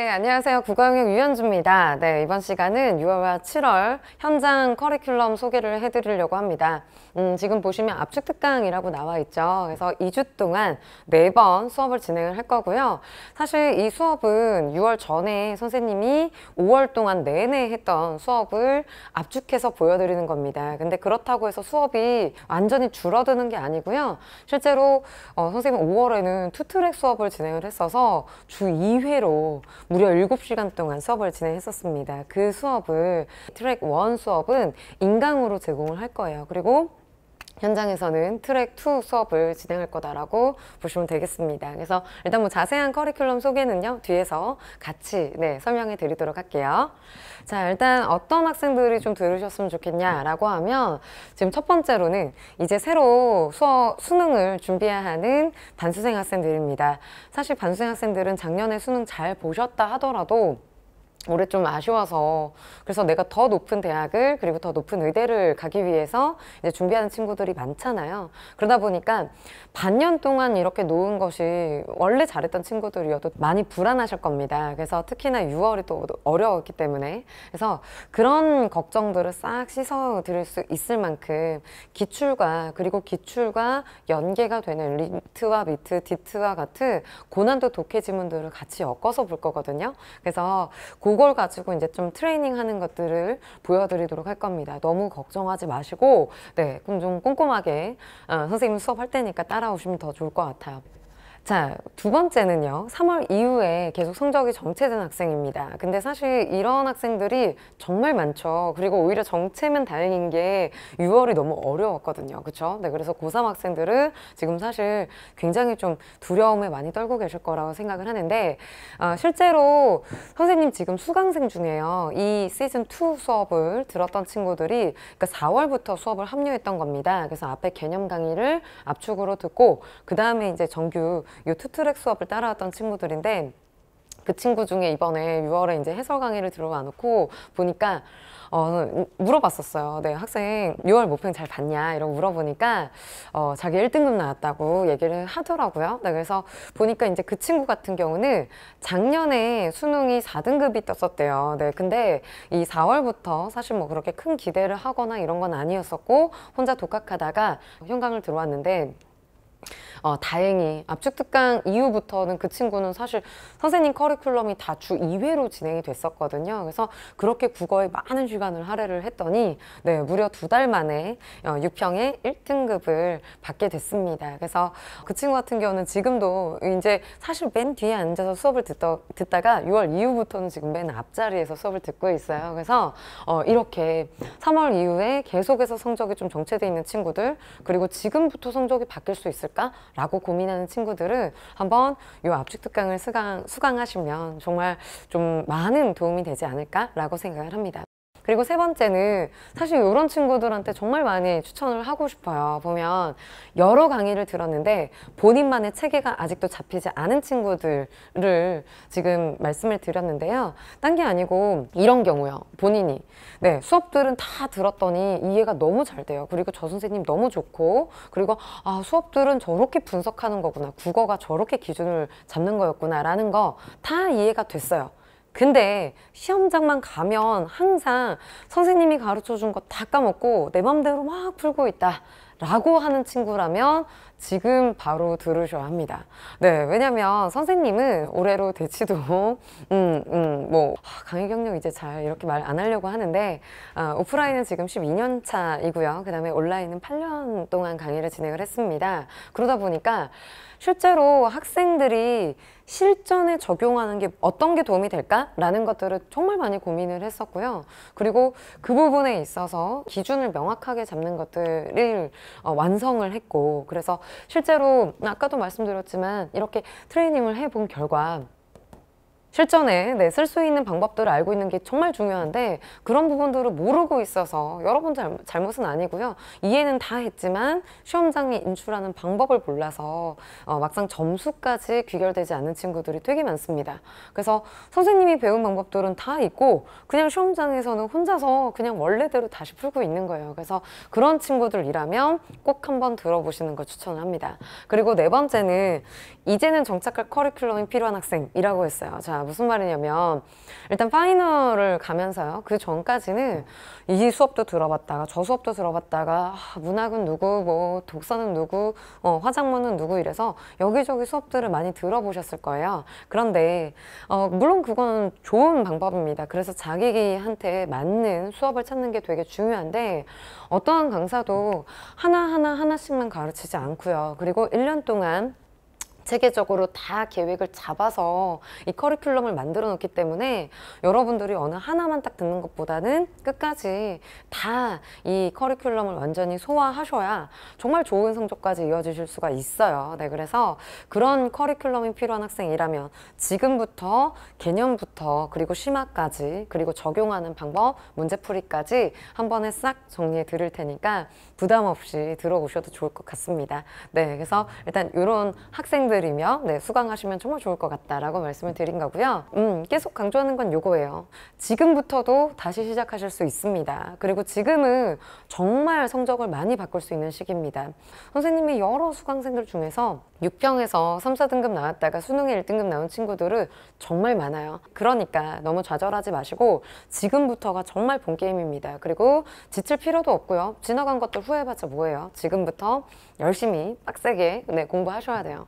네, 안녕하세요. 국어영역 유현주입니다. 네, 이번 시간은 6월과 7월 현장 커리큘럼 소개를 해드리려고 합니다. 음, 지금 보시면 압축 특강이라고 나와 있죠. 그래서 2주 동안 4번 수업을 진행을 할 거고요. 사실 이 수업은 6월 전에 선생님이 5월 동안 내내 했던 수업을 압축해서 보여드리는 겁니다. 근데 그렇다고 해서 수업이 완전히 줄어드는 게 아니고요. 실제로 어, 선생님 5월에는 투트랙 수업을 진행을 했어서 주 2회로 무려 7시간 동안 수업을 진행했었습니다. 그 수업을 트랙 원 수업은 인강으로 제공을 할 거예요. 그리고 현장에서는 트랙 2 수업을 진행할 거다라고 보시면 되겠습니다. 그래서 일단 뭐 자세한 커리큘럼 소개는요. 뒤에서 같이 네, 설명해 드리도록 할게요. 자, 일단 어떤 학생들이 좀 들으셨으면 좋겠냐라고 하면 지금 첫 번째로는 이제 새로 수업, 수능을 준비해야 하는 반수생 학생들입니다. 사실 반수생 학생들은 작년에 수능 잘 보셨다 하더라도 올해 좀 아쉬워서 그래서 내가 더 높은 대학을 그리고 더 높은 의대를 가기 위해서 이제 준비하는 친구들이 많잖아요. 그러다 보니까 반년 동안 이렇게 놓은 것이 원래 잘했던 친구들이어도 많이 불안하실 겁니다. 그래서 특히나 6월이 또 어려웠기 때문에 그래서 그런 걱정들을 싹 씻어 드릴 수 있을 만큼 기출과 그리고 기출과 연계가 되는 리트와 미트, 디트와 같은 고난도 독해 지문들을 같이 엮어서 볼 거거든요. 그래서 고 그걸 가지고 이제 좀 트레이닝하는 것들을 보여드리도록 할 겁니다. 너무 걱정하지 마시고 네, 좀 꼼꼼하게 어, 선생님 수업할 테니까 따라오시면 더 좋을 것 같아요. 자, 두 번째는요. 3월 이후에 계속 성적이 정체된 학생입니다. 근데 사실 이런 학생들이 정말 많죠. 그리고 오히려 정체면 다행인 게 6월이 너무 어려웠거든요. 그렇죠? 네, 그래서 고3 학생들은 지금 사실 굉장히 좀 두려움에 많이 떨고 계실 거라고 생각을 하는데 아, 실제로 선생님 지금 수강생 중에요. 이 시즌 2 수업을 들었던 친구들이 그러니까 4월부터 수업을 합류했던 겁니다. 그래서 앞에 개념 강의를 압축으로 듣고 그 다음에 이제 정규 이 투트랙 수업을 따라왔던 친구들인데 그 친구 중에 이번에 6월에 이제 해설 강의를 들어와놓고 보니까 어, 물어봤었어요. 네, 학생 6월 모평 잘 봤냐? 이러고 물어보니까 어, 자기 1등급 나왔다고 얘기를 하더라고요. 네, 그래서 보니까 이제 그 친구 같은 경우는 작년에 수능이 4등급이 떴었대요. 네, 근데 이 4월부터 사실 뭐 그렇게 큰 기대를 하거나 이런 건 아니었었고 혼자 독학하다가 현강을 들어왔는데 어, 다행히 압축특강 이후부터는 그 친구는 사실 선생님 커리큘럼이 다 주 2회로 진행이 됐었거든요. 그래서 그렇게 국어에 많은 시간을 할애를 했더니 네, 무려 두 달 만에 어, 6평에 1등급을 받게 됐습니다. 그래서 그 친구 같은 경우는 지금도 이제 사실 맨 뒤에 앉아서 수업을 듣다, 듣다가 6월 이후부터는 지금 맨 앞자리에서 수업을 듣고 있어요. 그래서 어, 이렇게 3월 이후에 계속해서 성적이 좀정체되어 있는 친구들 그리고 지금부터 성적이 바뀔 수 있을 있을까라고 고민하는 친구들은 한번 이 압축 특강을 수강, 수강하시면 정말 좀 많은 도움이 되지 않을까라고 생각을 합니다. 그리고 세 번째는 사실 이런 친구들한테 정말 많이 추천을 하고 싶어요. 보면 여러 강의를 들었는데 본인만의 체계가 아직도 잡히지 않은 친구들을 지금 말씀을 드렸는데요. 딴 게 아니고 이런 경우요. 본인이 네 수업들은 다 들었더니 이해가 너무 잘 돼요. 그리고 저 선생님 너무 좋고 그리고 아 수업들은 저렇게 분석하는 거구나. 국어가 저렇게 기준을 잡는 거였구나라는 거 다 이해가 됐어요. 근데 시험장만 가면 항상 선생님이 가르쳐 준 거 다 까먹고 내 맘대로 막 풀고 있다 라고 하는 친구라면 지금 바로 들으셔야 합니다. 네, 왜냐면 선생님은 올해로 대치도, 음, 음, 뭐, 아, 강의 경력 이제 잘 이렇게 말 안 하려고 하는데, 아, 오프라인은 지금 12년 차이고요. 그 다음에 온라인은 8년 동안 강의를 진행을 했습니다. 그러다 보니까 실제로 학생들이 실전에 적용하는 게 어떤 게 도움이 될까라는 것들을 정말 많이 고민을 했었고요. 그리고 그 부분에 있어서 기준을 명확하게 잡는 것들을 어, 완성을 했고 그래서 실제로 아까도 말씀드렸지만 이렇게 트레이닝을 해 본 결과 실전에 네, 쓸수 있는 방법들을 알고 있는 게 정말 중요한데 그런 부분들을 모르고 있어서 여러분 잘, 잘못은 아니고요. 이해는 다 했지만 시험장에 인출하는 방법을 몰라서 어, 막상 점수까지 귀결되지 않는 친구들이 되게 많습니다. 그래서 선생님이 배운 방법들은 다 있고 그냥 시험장에서는 혼자서 그냥 원래대로 다시 풀고 있는 거예요. 그래서 그런 친구들이라면 꼭 한번 들어보시는 걸추천 합니다. 그리고 네 번째는 이제는 정착할 커리큘럼이 필요한 학생이라고 했어요. 자, 무슨 말이냐면 일단 파이널을 가면서요. 그 전까지는 이 수업도 들어봤다가 저 수업도 들어봤다가 아, 문학은 누구, 뭐 독서는 누구, 어, 화장문은 누구 이래서 여기저기 수업들을 많이 들어보셨을 거예요. 그런데 어, 물론 그건 좋은 방법입니다. 그래서 자기한테 맞는 수업을 찾는 게 되게 중요한데 어떠한 강사도 하나하나 하나씩만 가르치지 않고요. 그리고 1년 동안 체계적으로 다 계획을 잡아서 이 커리큘럼을 만들어 놓기 때문에 여러분들이 어느 하나만 딱 듣는 것보다는 끝까지 다 이 커리큘럼을 완전히 소화하셔야 정말 좋은 성적까지 이어지실 수가 있어요. 네, 그래서 그런 커리큘럼이 필요한 학생이라면 지금부터 개념부터 그리고 심화까지 그리고 적용하는 방법, 문제풀이까지 한 번에 싹 정리해 드릴 테니까 부담 없이 들어오셔도 좋을 것 같습니다. 네, 그래서 일단 이런 학생 말드리며 네, 수강하시면 정말 좋을 것 같다라고 말씀을 드린 거고요. 음, 계속 강조하는 건 요거예요. 지금부터도 다시 시작하실 수 있습니다. 그리고 지금은 정말 성적을 많이 바꿀 수 있는 시기입니다. 선생님이 여러 수강생들 중에서 6평에서 3, 4등급 나왔다가 수능에 1등급 나온 친구들은 정말 많아요. 그러니까 너무 좌절하지 마시고 지금부터가 정말 본 게임입니다. 그리고 지칠 필요도 없고요. 지나간 것들 후회해봤자 뭐예요. 지금부터 열심히 빡세게 네, 공부하셔야 돼요.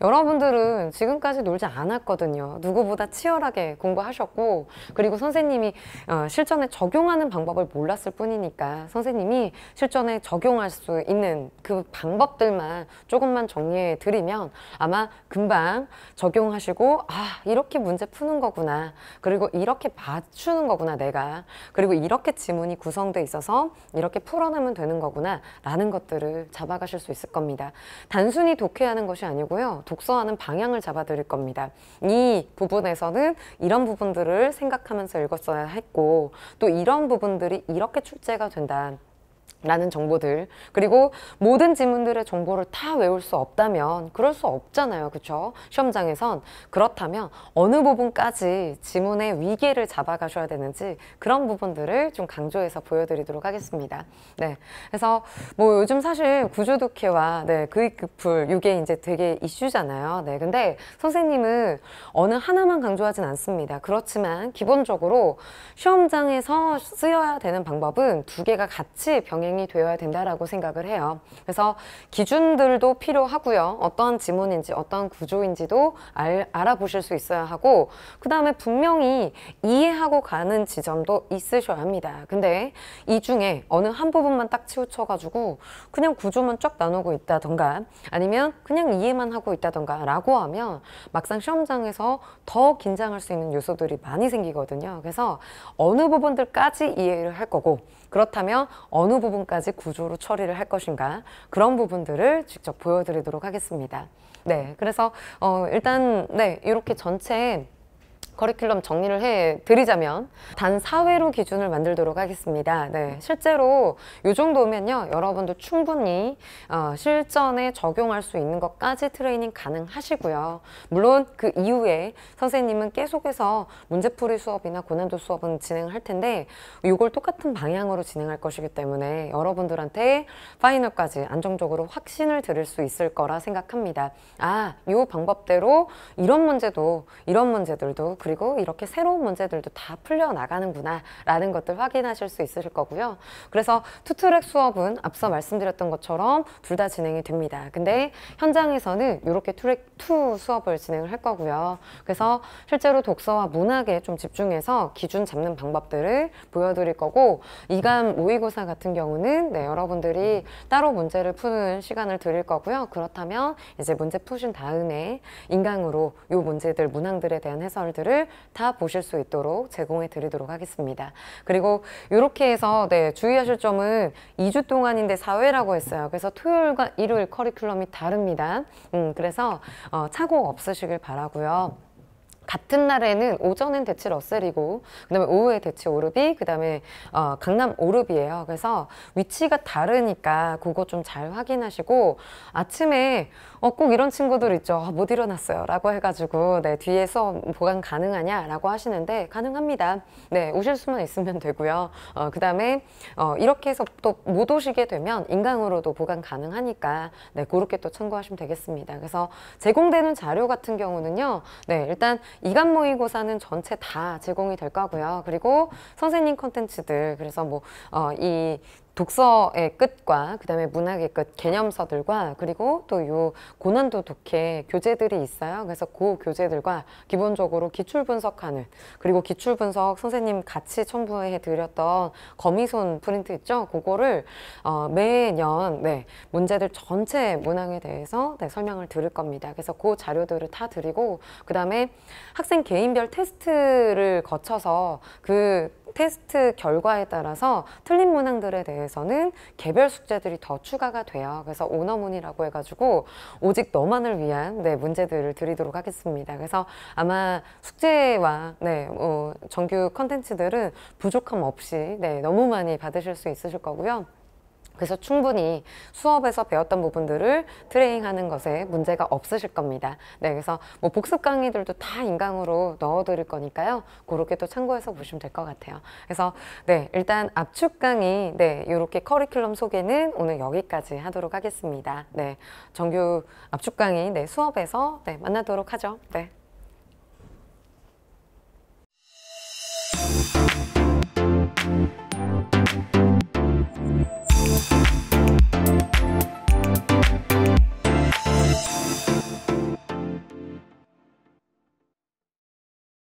여러분들은 지금까지 놀지 않았거든요. 누구보다 치열하게 공부하셨고 그리고 선생님이 어, 실전에 적용하는 방법을 몰랐을 뿐이니까 선생님이 실전에 적용할 수 있는 그 방법들만 조금만 정리해 드리면 아마 금방 적용하시고 아 이렇게 문제 푸는 거구나 그리고 이렇게 맞추는 거구나 내가 그리고 이렇게 지문이 구성돼 있어서 이렇게 풀어내면 되는 거구나 라는 것들을 잡아가실 수 있을 겁니다. 단순히 독해하는 것이 아니고요. 독서하는 방향을 잡아드릴 겁니다. 이 부분에서는 이런 부분들을 생각하면서 읽었어야 했고 또 이런 부분들이 이렇게 출제가 된다. 라는 정보들 그리고 모든 지문들의 정보를 다 외울 수 없다면 그럴 수 없잖아요 그쵸 시험장에선 그렇다면 어느 부분까지 지문의 위계를 잡아 가셔야 되는지 그런 부분들을 좀 강조해서 보여드리도록 하겠습니다 네 그래서 뭐 요즘 사실 구조독해와 네 그익극풀 이게 이제 되게 이슈잖아요 네 근데 선생님은 어느 하나만 강조하진 않습니다 그렇지만 기본적으로 시험장에서 쓰여야 되는 방법은 두 개가 같이 병행 진행이 되어야 된다라고 생각을 해요. 그래서 기준들도 필요하고요. 어떠 지문인지 어떠 구조인지도 알, 알아보실 수 있어야 하고 그 다음에 분명히 이해하고 가는 지점도 있으셔야 합니다. 근데 이 중에 어느 한 부분만 딱 치우쳐가지고 그냥 구조만 쫙 나누고 있다던가 아니면 그냥 이해만 하고 있다던가 라고 하면 막상 시험장에서 더 긴장할 수 있는 요소들이 많이 생기거든요. 그래서 어느 부분들까지 이해를 할 거고 그렇다면 어느 부분까지 구조로 처리를 할 것인가 그런 부분들을 직접 보여드리도록 하겠습니다. 네, 그래서 어, 일단 네 이렇게 전체 커리큘럼 정리를 해 드리자면 단 4회로 기준을 만들도록 하겠습니다. 네, 실제로 이 정도면요. 여러분도 충분히 어, 실전에 적용할 수 있는 것까지 트레이닝 가능하시고요. 물론 그 이후에 선생님은 계속해서 문제풀이 수업이나 고난도 수업은 진행할 텐데 이걸 똑같은 방향으로 진행할 것이기 때문에 여러분들한테 파이널까지 안정적으로 확신을 드릴 수 있을 거라 생각합니다. 아, 이 방법대로 이런 문제도 이런 문제들도 그리고 이렇게 새로운 문제들도 다 풀려나가는구나 라는 것들 확인하실 수 있으실 거고요. 그래서 투트랙 수업은 앞서 말씀드렸던 것처럼 둘 다 진행이 됩니다. 근데 현장에서는 이렇게 트랙 2 수업을 진행을 할 거고요. 그래서 실제로 독서와 문학에 좀 집중해서 기준 잡는 방법들을 보여드릴 거고 이감 모의고사 같은 경우는 네, 여러분들이 따로 문제를 푸는 시간을 드릴 거고요. 그렇다면 이제 문제 푸신 다음에 인강으로 이 문제들 문항들에 대한 해설들을 정들을다 보실 수 있도록 제공해 드리도록 하겠습니다. 그리고 이렇게 해서 네, 주의하실 점은 2주 동안인데 4회라고 했어요. 그래서 토요일과 일요일 커리큘럼이 다릅니다. 음, 그래서 어, 착오 없으시길 바라고요. 같은 날에는 오전엔 대치 러셀이고 그다음에 오후에 대치 오르비 그다음에 어, 강남 오르비예요. 그래서 위치가 다르니까 그거 좀 잘 확인하시고 아침에 어, 꼭 이런 친구들 있죠. 아, 못 일어났어요. 라고 해가지고, 네, 뒤에서 보강 가능하냐? 라고 하시는데, 가능합니다. 네, 오실 수만 있으면 되고요. 어, 그 다음에, 어, 이렇게 해서 또 못 오시게 되면 인강으로도 보강 가능하니까, 네, 그렇게 또 참고하시면 되겠습니다. 그래서 제공되는 자료 같은 경우는요, 네, 일단 이간 모의고사는 전체 다 제공이 될 거고요. 그리고 선생님 컨텐츠들, 그래서 뭐, 어, 이 독서의 끝과 그다음에 문학의 끝 개념서들과 그리고 또 요 고난도 독해 교재들이 있어요. 그래서 그 교재들과 기본적으로 기출 분석하는 그리고 기출 분석 선생님 같이 첨부해 드렸던 거미손 프린트 있죠? 그거를 어, 매년 네, 문제들 전체 문항에 대해서 네, 설명을 드릴 겁니다. 그래서 그 자료들을 다 드리고 그다음에 학생 개인별 테스트를 거쳐서 그 테스트 결과에 따라서 틀린 문항들에 대해서는 개별 숙제들이 더 추가가 돼요. 그래서 오너문이라고 해가지고 오직 너만을 위한 네, 문제들을 드리도록 하겠습니다. 그래서 아마 숙제와 네, 어, 정규 컨텐츠들은 부족함 없이 네, 너무 많이 받으실 수 있으실 거고요. 그래서 충분히 수업에서 배웠던 부분들을 트레이닝하는 것에 문제가 없으실 겁니다. 네, 그래서 뭐 복습 강의들도 다 인강으로 넣어드릴 거니까요. 그렇게 또 참고해서 보시면 될 것 같아요. 그래서 네, 일단 압축 강의, 네, 이렇게 커리큘럼 소개는 오늘 여기까지 하도록 하겠습니다. 네, 정규 압축 강의, 네, 수업에서 네, 만나도록 하죠. 네.